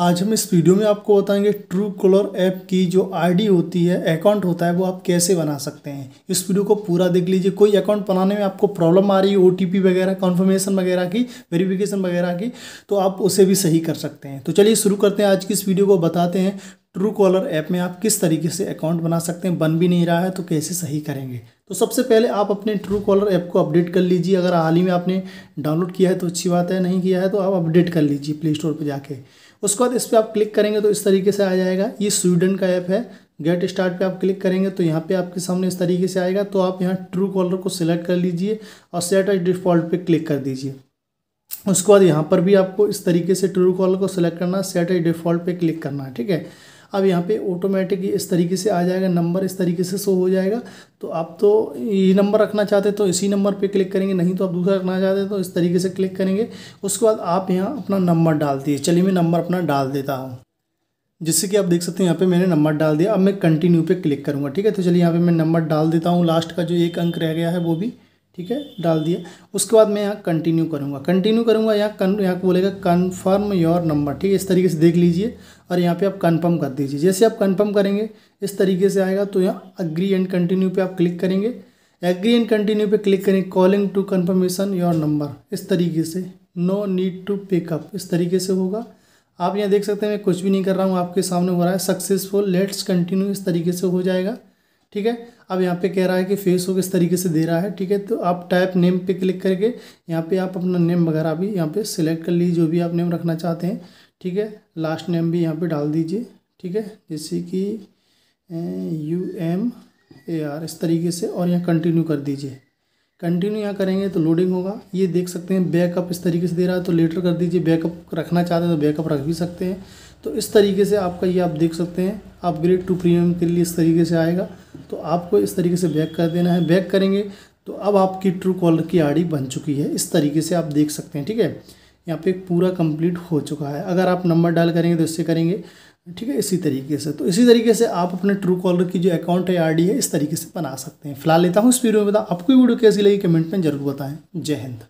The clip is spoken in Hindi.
आज हम इस वीडियो में आपको बताएंगे ट्रू कॉलर ऐप की जो आईडी होती है अकाउंट होता है वो आप कैसे बना सकते हैं इस वीडियो को पूरा देख लीजिए कोई अकाउंट बनाने में आपको प्रॉब्लम आ रही है ओ वगैरह कॉन्फर्मेशन वगैरह की वेरिफिकेशन वगैरह की तो आप उसे भी सही कर सकते हैं तो चलिए शुरू करते हैं आज की इस वीडियो को बताते हैं ट्रू कॉलर ऐप में आप किस तरीके से अकाउंट बना सकते हैं बन भी नहीं रहा है तो कैसे सही करेंगे तो सबसे पहले आप अपने ट्रू कॉलर ऐप को अपडेट कर लीजिए अगर हाल ही में आपने डाउनलोड किया है तो अच्छी बात है नहीं किया है तो आप अपडेट कर लीजिए प्ले स्टोर पर जाके उसके बाद इस पर आप क्लिक करेंगे तो इस तरीके से आ जाएगा ये स्वीडन का ऐप है गेट स्टार्ट पे आप क्लिक करेंगे तो यहाँ पे आपके सामने इस तरीके से आएगा तो आप यहाँ ट्रू कॉलर को सिलेक्ट कर लीजिए और सेट एज डिफ़ॉल्ट पे क्लिक कर दीजिए उसके बाद यहाँ पर भी आपको इस तरीके से ट्रू कॉलर को सिलेक्ट करना सेट एज डिफ़ॉल्ट पे क्लिक करना है ठीक है अब यहाँ पे ऑटोमेटिक इस तरीके से आ जाएगा नंबर इस तरीके से शो हो जाएगा तो आप तो ये नंबर रखना चाहते तो इसी नंबर पे क्लिक करेंगे नहीं तो आप दूसरा रखना चाहते तो इस तरीके से क्लिक करेंगे उसके बाद आप यहाँ अपना नंबर डाल दिए चलिए मैं नंबर अपना डाल देता हूँ जिससे कि आप देख सकते हैं यहाँ पे मैंने नंबर डाल दिया अब मैं कंटिन्यू पे क्लिक करूँगा ठीक है तो चलिए यहाँ पे मैं नंबर डाल देता हूँ लास्ट का जो एक अंक रह गया है वो भी ठीक है डाल दिया उसके बाद मैं यहाँ कंटिन्यू करूँगा कंटिन्यू करूँगा यहाँ कन यहाँ बोलेगा कन्फर्म योर नंबर ठीक है इस तरीके से देख लीजिए और यहाँ पे आप कंफर्म कर दीजिए जैसे आप कंफर्म करेंगे इस तरीके से आएगा तो यहाँ अग्री एंड कंटिन्यू पे आप क्लिक करेंगे एग्री एंड कंटिन्यू पे क्लिक करेंगे calling to confirmation your number इस तरीके से नो नीड टू पिकअप इस तरीके से होगा आप यहाँ देख सकते हैं मैं कुछ भी नहीं कर रहा हूँ आपके सामने हो रहा है सक्सेसफुल लेट्स कंटिन्यू इस तरीके से हो जाएगा ठीक है अब यहाँ पे कह रहा है कि फेस इस किस तरीके से दे रहा है ठीक है तो आप टाइप नेम पे क्लिक करके यहाँ पे आप अपना नेम वगैरह भी यहाँ पे सिलेक्ट कर लीजिए जो भी आप नेम रखना चाहते हैं ठीक है लास्ट नेम भी यहाँ पे डाल दीजिए ठीक है जैसे कि यू एम ए आर इस तरीके से और यहाँ कंटिन्यू कर दीजिए कंटिन्यू यहाँ करेंगे तो लोडिंग होगा ये देख सकते हैं बैकअप इस तरीके से दे रहा है तो लेटर कर दीजिए बैकअप रखना चाहते हैं तो बैकअप रख भी सकते हैं तो इस तरीके से आपका ये आप देख सकते हैं अपग्रेड टू प्रीमियम के लिए इस तरीके से आएगा तो आपको इस तरीके से बैक कर देना है बैक करेंगे तो अब आपकी ट्रू कॉलर की आड़ी बन चुकी है इस तरीके से आप देख सकते हैं ठीक है यहाँ पे पूरा कंप्लीट हो चुका है अगर आप नंबर डाल करेंगे तो इससे करेंगे ठीक है इसी तरीके से तो इसी तरीके से आप अपने ट्रू कॉलर की जो अकाउंट है आरडी है इस तरीके से बना सकते हैं फिलहाल लेता हूँ इस वीडियो में बता आपको वीडियो कैसी लगी कमेंट में जरूर बताएं जय हिंद